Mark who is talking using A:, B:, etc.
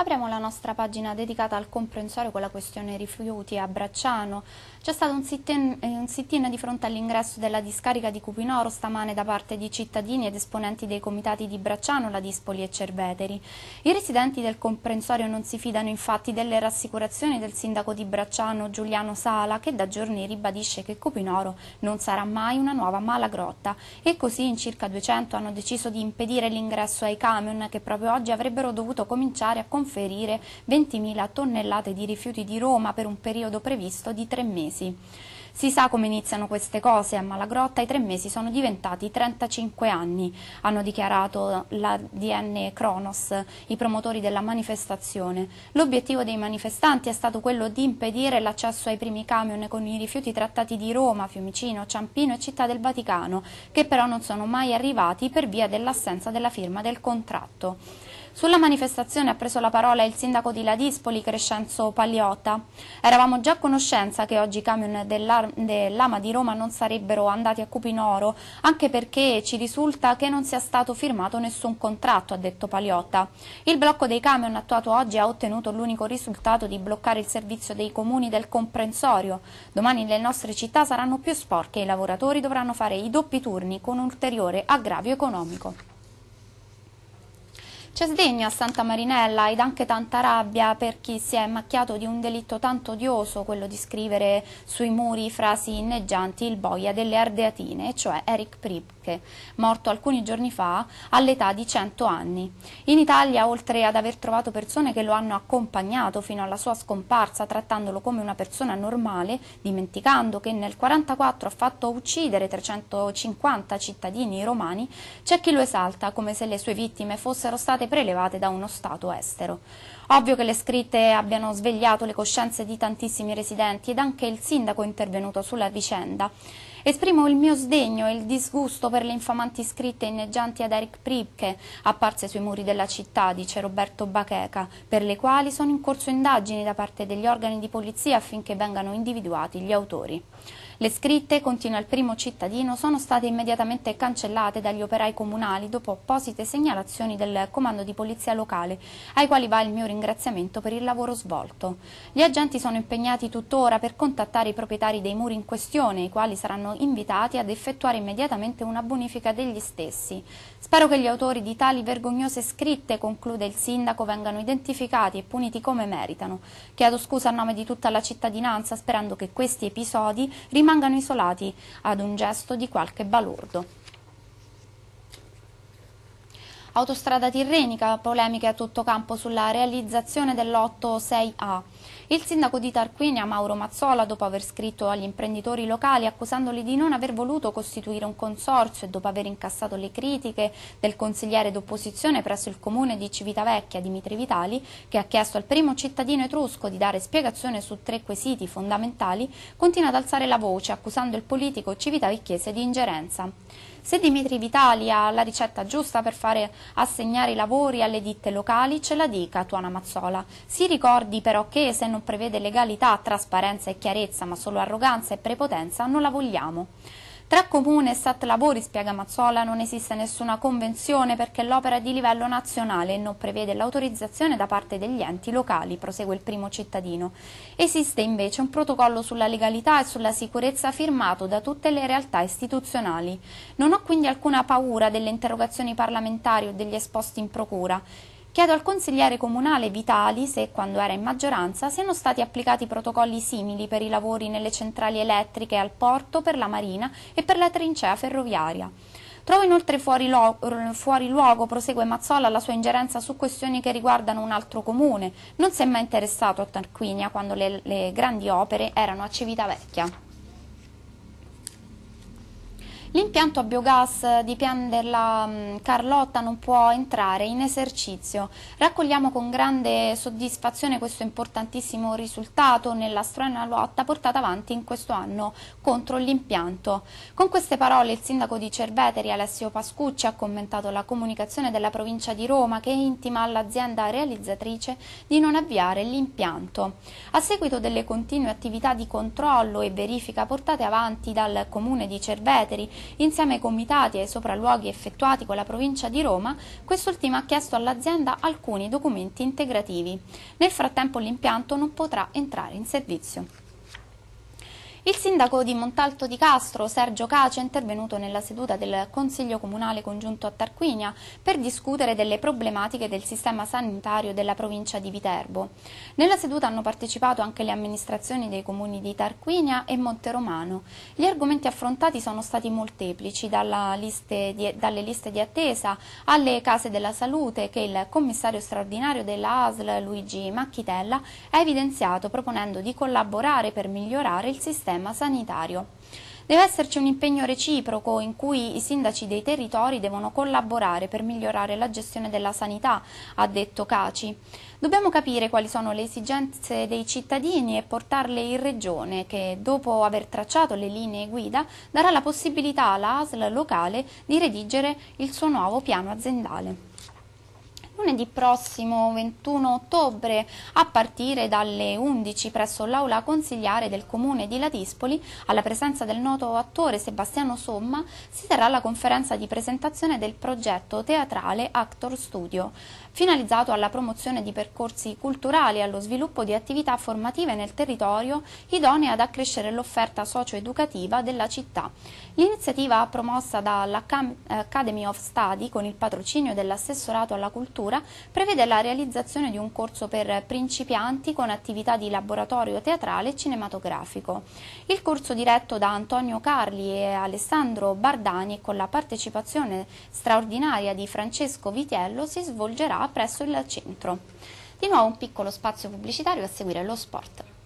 A: Apriamo la nostra pagina dedicata al comprensorio con la questione rifiuti a Bracciano. C'è stato un eh, sit-in, eh, sit di fronte all'ingresso della discarica di Cupinoro stamane da parte di cittadini ed esponenti dei comitati di Bracciano, La Dispoli e Cerveteri. I residenti del comprensorio non si fidano infatti delle rassicurazioni del sindaco di Bracciano Giuliano Sala che da giorni ribadisce che Cupinoro non sarà mai una nuova malagrotta e così in circa 200 hanno deciso di impedire l'ingresso ai camion che proprio oggi avrebbero dovuto cominciare a confrontare conferire 20.000 tonnellate di rifiuti di Roma per un periodo previsto di tre mesi. Si sa come iniziano queste cose, a Malagrotta i tre mesi sono diventati 35 anni, hanno dichiarato la DN Kronos, i promotori della manifestazione. L'obiettivo dei manifestanti è stato quello di impedire l'accesso ai primi camion con i rifiuti trattati di Roma, Fiumicino, Ciampino e Città del Vaticano, che però non sono mai arrivati per via dell'assenza della firma del contratto. Sulla manifestazione ha preso la parola il sindaco di Ladispoli, Crescenzo Pagliotta. Eravamo già a conoscenza che oggi i camion dell'Ama di Roma non sarebbero andati a Cupinoro, anche perché ci risulta che non sia stato firmato nessun contratto, ha detto Pagliotta. Il blocco dei camion attuato oggi ha ottenuto l'unico risultato di bloccare il servizio dei comuni del comprensorio. Domani le nostre città saranno più sporche e i lavoratori dovranno fare i doppi turni con ulteriore aggravio economico. C'è sdegno a Santa Marinella ed anche tanta rabbia per chi si è macchiato di un delitto tanto odioso, quello di scrivere sui muri frasi inneggianti il boia delle ardeatine, cioè Eric Pripke, morto alcuni giorni fa all'età di 100 anni. In Italia, oltre ad aver trovato persone che lo hanno accompagnato fino alla sua scomparsa, trattandolo come una persona normale, dimenticando che nel 1944 ha fatto uccidere 350 cittadini romani, c'è chi lo esalta come se le sue vittime fossero state state prelevate da uno Stato estero. Ovvio che le scritte abbiano svegliato le coscienze di tantissimi residenti ed anche il sindaco è intervenuto sulla vicenda. Esprimo il mio sdegno e il disgusto per le infamanti scritte inneggianti ad Eric Pripke, apparse sui muri della città, dice Roberto Bacheca, per le quali sono in corso indagini da parte degli organi di polizia affinché vengano individuati gli autori. Le scritte, continua il primo cittadino, sono state immediatamente cancellate dagli operai comunali dopo apposite segnalazioni del comando di polizia locale, ai quali va il mio ringraziamento per il lavoro svolto. Gli agenti sono impegnati tuttora per contattare i proprietari dei muri in questione, i quali saranno invitati ad effettuare immediatamente una bonifica degli stessi. Spero che gli autori di tali vergognose scritte, conclude il sindaco, vengano identificati e puniti come meritano. Chiedo scusa a nome di tutta la cittadinanza, sperando che questi episodi rimangano rimangano isolati ad un gesto di qualche balordo. Autostrada Tirrenica, polemiche a tutto campo sulla realizzazione dell'otto 6A. Il sindaco di Tarquinia, Mauro Mazzola, dopo aver scritto agli imprenditori locali accusandoli di non aver voluto costituire un consorzio e dopo aver incassato le critiche del consigliere d'opposizione presso il comune di Civitavecchia, Dimitri Vitali, che ha chiesto al primo cittadino etrusco di dare spiegazione su tre quesiti fondamentali, continua ad alzare la voce accusando il politico civitavecchiese di ingerenza. Se Dimitri Vitali ha la ricetta giusta per fare assegnare i lavori alle ditte locali, ce la dica Tuana Mazzola. Si ricordi però che se non prevede legalità, trasparenza e chiarezza, ma solo arroganza e prepotenza, non la vogliamo. Tra Comune e Sat Lavori, spiega Mazzola, non esiste nessuna convenzione perché l'opera è di livello nazionale e non prevede l'autorizzazione da parte degli enti locali, prosegue il primo cittadino. Esiste invece un protocollo sulla legalità e sulla sicurezza firmato da tutte le realtà istituzionali. Non ho quindi alcuna paura delle interrogazioni parlamentari o degli esposti in procura. Chiedo al consigliere comunale Vitali se, quando era in maggioranza, siano stati applicati protocolli simili per i lavori nelle centrali elettriche al porto, per la marina e per la trincea ferroviaria. Trovo inoltre fuori, lo, fuori, luogo, prosegue Mazzola, la sua ingerenza su questioni che riguardano un altro comune. Non si è mai interessato a Tarquinia quando le, le grandi opere erano a Civitavecchia. L'impianto a biogas di Pian della mm, Carlotta non può entrare in esercizio. Raccogliamo con grande soddisfazione questo importantissimo risultato nella strana lotta portata avanti in questo anno contro l'impianto. Con queste parole il sindaco di Cerveteri Alessio Pascucci ha commentato la comunicazione della provincia di Roma che intima all'azienda realizzatrice di non avviare l'impianto. A seguito delle continue attività di controllo e verifica portate avanti dal comune di Cerveteri Insieme ai comitati e ai sopralluoghi effettuati con la provincia di Roma, quest'ultima ha chiesto all'azienda alcuni documenti integrativi. Nel frattempo l'impianto non potrà entrare in servizio. Il sindaco di Montalto di Castro, Sergio Cace, è intervenuto nella seduta del Consiglio Comunale Congiunto a Tarquinia per discutere delle problematiche del sistema sanitario della provincia di Viterbo. Nella seduta hanno partecipato anche le amministrazioni dei comuni di Tarquinia e Monteromano. Gli argomenti affrontati sono stati molteplici, liste di, dalle liste di attesa alle case della salute che il commissario straordinario della ASL, Luigi Macchitella, ha evidenziato proponendo di collaborare per migliorare il sistema sistema sanitario. Deve esserci un impegno reciproco in cui i sindaci dei territori devono collaborare per migliorare la gestione della sanità, ha detto Caci. Dobbiamo capire quali sono le esigenze dei cittadini e portarle in regione che, dopo aver tracciato le linee guida, darà la possibilità alla ASL locale di redigere il suo nuovo piano aziendale lunedì prossimo 21 ottobre a partire dalle 11 presso l'aula consigliare del comune di Ladispoli alla presenza del noto attore Sebastiano Somma si terrà la conferenza di presentazione del progetto teatrale Actor Studio finalizzato alla promozione di percorsi culturali e allo sviluppo di attività formative nel territorio idonee ad accrescere l'offerta socio-educativa della città. L'iniziativa promossa dall'Academy of Study con il patrocinio dell'assessorato alla cultura prevede la realizzazione di un corso per principianti con attività di laboratorio teatrale e cinematografico. Il corso diretto da Antonio Carli e Alessandro Bardani con la partecipazione straordinaria di Francesco Vitiello si svolgerà presso il centro. Di nuovo un piccolo spazio pubblicitario a seguire lo sport.